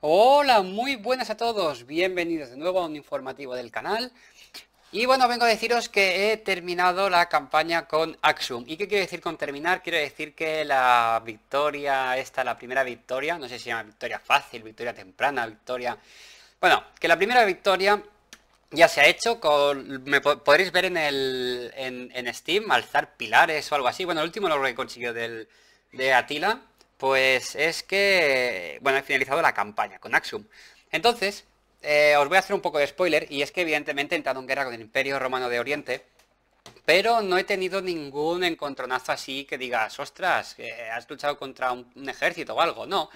Hola, muy buenas a todos. Bienvenidos de nuevo a un informativo del canal. Y bueno, vengo a deciros que he terminado la campaña con Axum. ¿Y qué quiero decir con terminar? Quiero decir que la victoria, esta, la primera victoria, no sé si se llama victoria fácil, victoria temprana, victoria... Bueno, que la primera victoria ya se ha hecho, con, me podréis ver en, el, en, Steam, alzar pilares o algo así. Bueno, el último logro que consiguió del, de Atila, pues es que, bueno, he finalizado la campaña con Axum. Entonces, eh, os voy a hacer un poco de spoiler, y es que evidentemente he entrado en guerra con el Imperio Romano de Oriente, pero no he tenido ningún encontronazo así que digas, ostras, eh, has luchado contra un, un ejército o algo, no.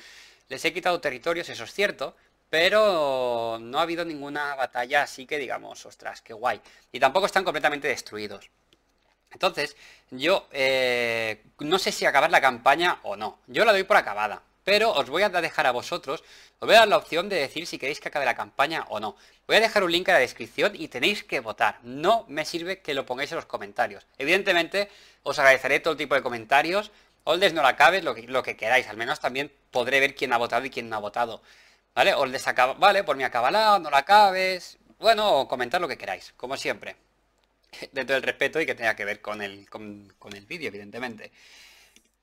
Les he quitado territorios, eso es cierto, pero no ha habido ninguna batalla así que digamos, ostras, qué guay. Y tampoco están completamente destruidos. Entonces, yo eh, no sé si acabar la campaña o no. Yo la doy por acabada. Pero os voy a dejar a vosotros, os voy a dar la opción de decir si queréis que acabe la campaña o no. Voy a dejar un link en la descripción y tenéis que votar. No me sirve que lo pongáis en los comentarios. Evidentemente, os agradeceré todo tipo de comentarios. Oldes no la acabes, lo que, queráis. Al menos también podré ver quién ha votado y quién no ha votado. ¿Vale? Oldes acaba, vale, por mi acabalado, no la acabes. Bueno, comentar lo que queráis, como siempre. dentro del respeto y que tenga que ver con el, vídeo, evidentemente.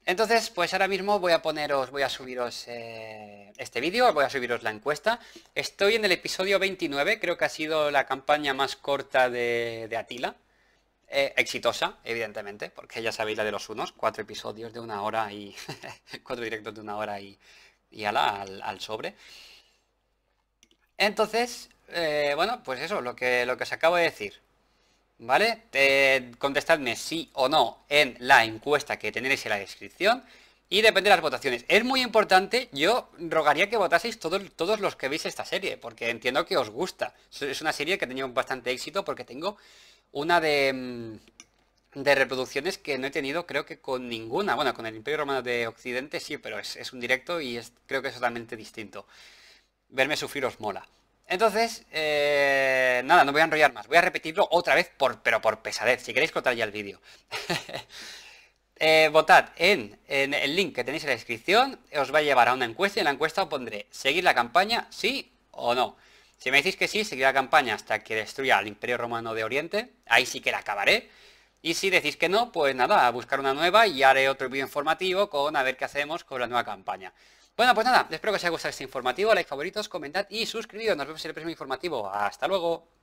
Entonces, pues ahora mismo voy a poneros, voy a subiros eh, este vídeo, voy a subiros la encuesta. Estoy en el episodio 29, creo que ha sido la campaña más corta de, Atila. Eh, exitosa, evidentemente, porque ya sabéis la de los unos, cuatro episodios de una hora y cuatro directos de una hora y, y ala, al, sobre. Entonces, eh, bueno, pues eso, lo que, lo que os acabo de decir. ¿Vale? Eh, contestadme sí o no en la encuesta que tenéis en la descripción. Y depende de las votaciones. Es muy importante, yo rogaría que votaseis todos, todos los que veis esta serie, porque entiendo que os gusta. Es una serie que ha tenido bastante éxito porque tengo una mm, de, reproducciones que no he tenido creo que con ninguna. Bueno, con el Imperio Romano de Occidente sí, pero es, un directo y creo que es totalmente distinto. Verme sufrir os mola. Entonces, eh, nada, no voy a enrollar más. Voy a repetirlo otra vez, pero por pesadez. Si queréis contar ya el vídeo. Eh, votad en, el link que tenéis en la descripción. Os va a llevar a una encuesta y en la encuesta os pondré ¿Seguir la campaña? ¿Sí o no? Si me decís que sí, seguiré la campaña hasta que destruya al Imperio Romano de Oriente. Ahí sí que la acabaré. Y si decís que no, pues nada, a buscar una nueva y haré otro vídeo informativo con a ver qué hacemos con la nueva campaña. Bueno, pues nada, espero que os haya gustado este informativo, like, favoritos, comentad y suscribiros. Nos vemos en el próximo informativo. Hasta luego.